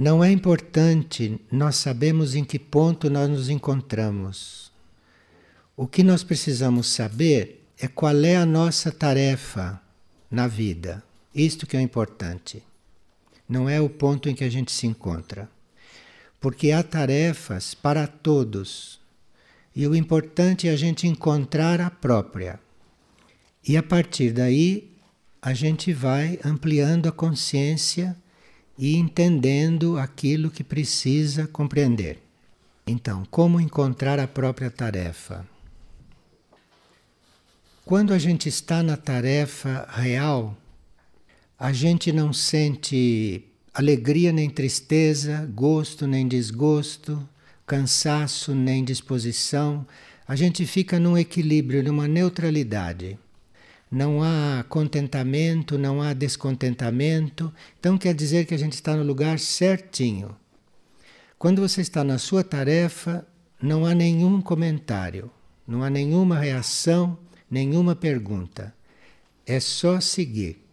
Não é importante nós sabemos em que ponto nós nos encontramos. O que nós precisamos saber é qual é a nossa tarefa na vida. Isto que é o importante. Não é o ponto em que a gente se encontra. Porque há tarefas para todos. E o importante é a gente encontrar a própria. E a partir daí, a gente vai ampliando a consciência e entendendo aquilo que precisa compreender. Então, como encontrar a própria tarefa? Quando a gente está na tarefa real, a gente não sente alegria nem tristeza, gosto nem desgosto, cansaço nem disposição. A gente fica num equilíbrio, numa neutralidade não há contentamento, não há descontentamento. Então quer dizer que a gente está no lugar certinho. Quando você está na sua tarefa, não há nenhum comentário, não há nenhuma reação, nenhuma pergunta. É só seguir.